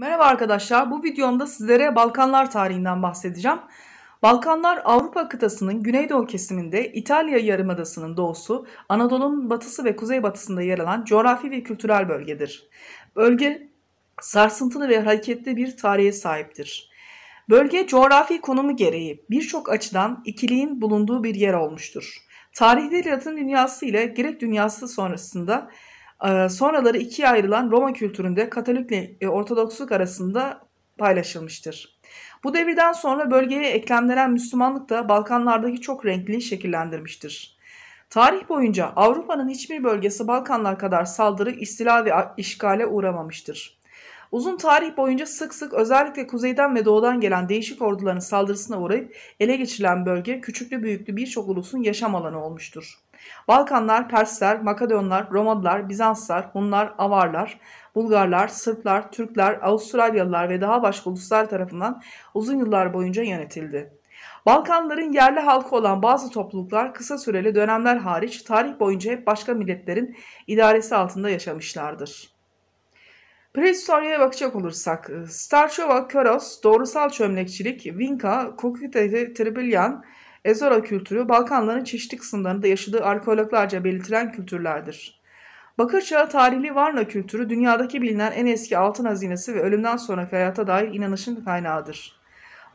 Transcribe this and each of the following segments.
Merhaba arkadaşlar, bu videomda sizlere Balkanlar tarihinden bahsedeceğim. Balkanlar Avrupa kıtasının güneydoğu kesiminde İtalya yarımadasının doğusu, Anadolu'nun batısı ve kuzeybatısında yer alan coğrafi ve kültürel bölgedir. Bölge sarsıntılı ve hareketli bir tarihe sahiptir. Bölge coğrafi konumu gereği birçok açıdan ikiliğin bulunduğu bir yer olmuştur. Tarihte Latin dünyası ile Grek dünyası sonrasında ee, sonraları ikiye ayrılan Roma kültüründe Katolikle e, Ortodoksluk arasında paylaşılmıştır. Bu devirden sonra bölgeye eklemlenen Müslümanlık da Balkanlardaki çok renkli şekillendirmiştir. Tarih boyunca Avrupa'nın hiçbir bölgesi Balkanlar kadar saldırı, istila ve işgale uğramamıştır. Uzun tarih boyunca sık sık özellikle kuzeyden ve doğudan gelen değişik orduların saldırısına uğrayıp ele geçirilen bölge küçüklü büyüklü birçok ulusun yaşam alanı olmuştur. Balkanlar, Persler, Makedonlar, Romalılar, Bizanslar, Hunlar, Avarlar, Bulgarlar, Sırplar, Türkler, Avustralyalılar ve daha başka uluslar tarafından uzun yıllar boyunca yönetildi. Balkanların yerli halkı olan bazı topluluklar kısa süreli dönemler hariç tarih boyunca hep başka milletlerin idaresi altında yaşamışlardır. Prehistorya'ya bakacak olursak, Starçova, Köros, doğrusal çömlekçilik, Vinka, Kokute, Tribilyan, Ezora kültürü Balkanların çeşitli kısımlarında yaşadığı arkeologlarca belirtilen kültürlerdir. Bakırçağ tarihli Varna kültürü dünyadaki bilinen en eski altın hazinesi ve ölümden sonraki hayata dair inanışın kaynağıdır.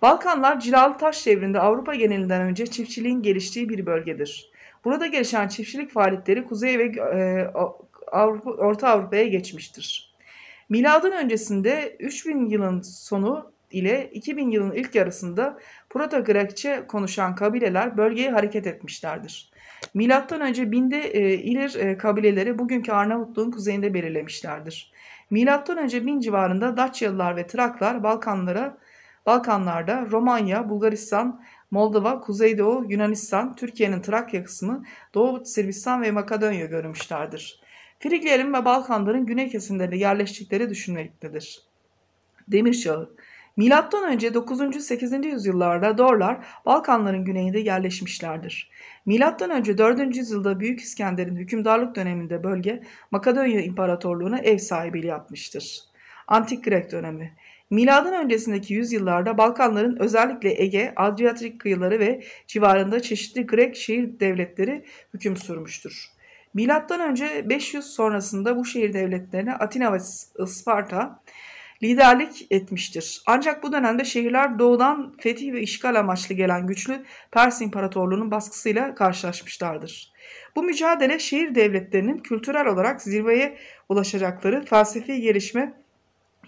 Balkanlar cilalı taş devrinde Avrupa genelinden önce çiftçiliğin geliştiği bir bölgedir. Burada gelişen çiftçilik faaliyetleri Kuzey ve e, Avrupa, Orta Avrupa'ya geçmiştir. Miladın öncesinde 3000 yılın sonu ile 2000 yılın ilk yarısında Proto-Grekçe konuşan kabileler bölgeye hareket etmişlerdir. Milattan önce binde e, İlir e, kabileleri bugünkü Arnavutluğun kuzeyinde belirlemişlerdir. Milattan önce 1000 civarında Daçyalılar ve Traklar Balkanlara Balkanlarda Romanya, Bulgaristan, Moldova, Kuzeydoğu, Yunanistan, Türkiye'nin Trakya kısmı, Doğu Sırbistan ve Makedonya görmüşlerdir. Friglerin ve Balkanların güney kesimlerine yerleştikleri düşünülmektedir. Demir Çağı Milattan önce 9. 8. yüzyıllarda Dorlar Balkanların güneyinde yerleşmişlerdir. Milattan önce 4. yüzyılda Büyük İskender'in hükümdarlık döneminde bölge Makedonya İmparatorluğu'na ev sahipliği yapmıştır. Antik Grek dönemi Miladın öncesindeki yüzyıllarda Balkanların özellikle Ege, Adriyatik kıyıları ve civarında çeşitli Grek şehir devletleri hüküm sürmüştür. Milattan önce 500 sonrasında bu şehir devletlerine Atina ve Isparta, liderlik etmiştir. Ancak bu dönemde şehirler doğudan fetih ve işgal amaçlı gelen güçlü Pers İmparatorluğu'nun baskısıyla karşılaşmışlardır. Bu mücadele şehir devletlerinin kültürel olarak zirveye ulaşacakları felsefi gelişme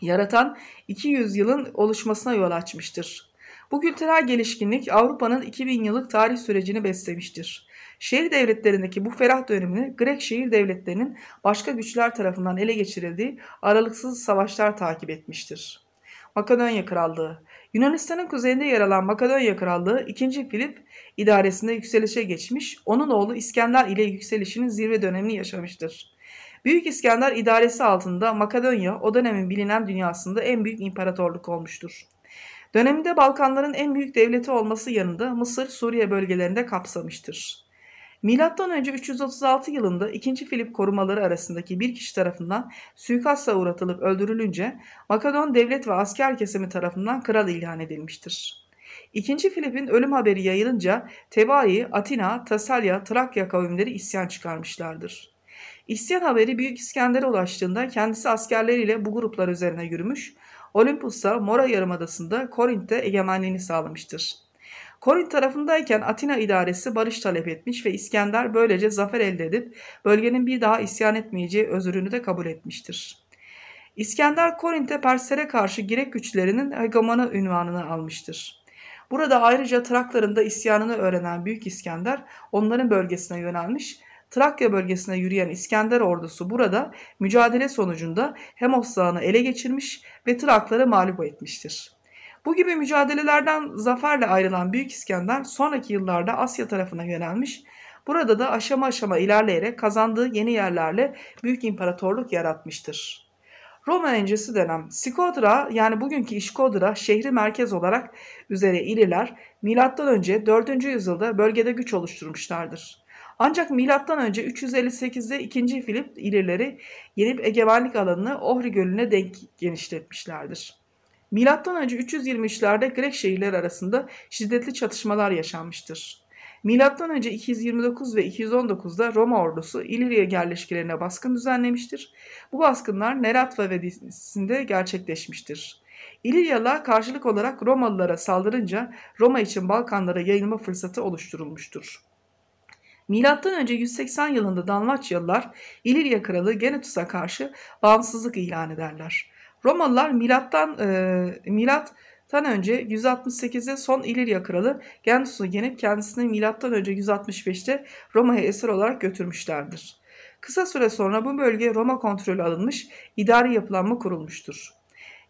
yaratan 200 yılın oluşmasına yol açmıştır. Bu kültürel gelişkinlik Avrupa'nın 2000 yıllık tarih sürecini beslemiştir. Şehir devletlerindeki bu ferah dönemini Grek şehir devletlerinin başka güçler tarafından ele geçirildiği aralıksız savaşlar takip etmiştir. Makedonya Krallığı Yunanistan'ın kuzeyinde yer alan Makedonya Krallığı 2. Filip idaresinde yükselişe geçmiş, onun oğlu İskender ile yükselişinin zirve dönemini yaşamıştır. Büyük İskender idaresi altında Makedonya o dönemin bilinen dünyasında en büyük imparatorluk olmuştur. Döneminde Balkanların en büyük devleti olması yanında Mısır, Suriye bölgelerinde kapsamıştır. Milattan önce 336 yılında 2. Filip korumaları arasındaki bir kişi tarafından suikasta uğratılıp öldürülünce Makedon devlet ve asker kesimi tarafından kral ilan edilmiştir. 2. Filip'in ölüm haberi yayılınca Tebai, Atina, Tasalya, Trakya kavimleri isyan çıkarmışlardır. İsyan haberi Büyük İskender'e ulaştığında kendisi askerleriyle bu gruplar üzerine yürümüş, Olimpos ise Mora Yarımadası'nda Korint'e egemenliğini sağlamıştır. Korint tarafındayken Atina idaresi barış talep etmiş ve İskender böylece zafer elde edip bölgenin bir daha isyan etmeyeceği özürünü de kabul etmiştir. İskender Korint'e Perslere karşı Girek güçlerinin hegemanı ünvanını almıştır. Burada ayrıca Trakların da isyanını öğrenen Büyük İskender onların bölgesine yönelmiş Trakya bölgesine yürüyen İskender ordusu burada mücadele sonucunda Hemos dağını ele geçirmiş ve Trakları mağlup etmiştir. Bu gibi mücadelelerden zaferle ayrılan Büyük İskender sonraki yıllarda Asya tarafına yönelmiş, burada da aşama aşama ilerleyerek kazandığı yeni yerlerle büyük imparatorluk yaratmıştır. Roma öncesi dönem Skodra yani bugünkü İşkodra şehri merkez olarak üzere ililer M.Ö. 4. yüzyılda bölgede güç oluşturmuşlardır. Ancak milattan önce 358'de 2. Filip ileri yenip egemenlik alanını Ohri Gölü'ne denk genişletmişlerdir. Milattan önce 323'lerde Grek şehirleri arasında şiddetli çatışmalar yaşanmıştır. Milattan önce 229 ve 219'da Roma ordusu İlirya yerleşkelerine baskın düzenlemiştir. Bu baskınlar Neratva Vadisi'nde gerçekleşmiştir. İliryalılar karşılık olarak Romalılara saldırınca Roma için Balkanlara yayılma fırsatı oluşturulmuştur. Milattan önce 180 yılında Dalmaçyalılar İlirya kralı Genetus'a karşı bağımsızlık ilan ederler. Romalılar milattan e, milat önce 168'de son İlirya kralı Genetus'u yenip kendisini milattan önce 165'te Roma'ya esir olarak götürmüşlerdir. Kısa süre sonra bu bölge Roma kontrolü alınmış, idari yapılanma kurulmuştur.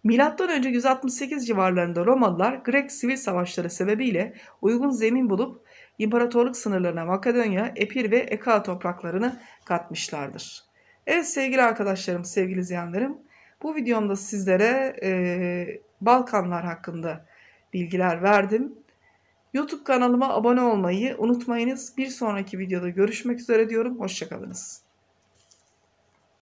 Milattan önce 168 civarlarında Romalılar Grek sivil savaşları sebebiyle uygun zemin bulup imparatorluk sınırlarına Makedonya, Epir ve Eka topraklarını katmışlardır. Evet sevgili arkadaşlarım, sevgili izleyenlerim bu videomda sizlere e, Balkanlar hakkında bilgiler verdim. YouTube kanalıma abone olmayı unutmayınız. Bir sonraki videoda görüşmek üzere diyorum. Hoşçakalınız.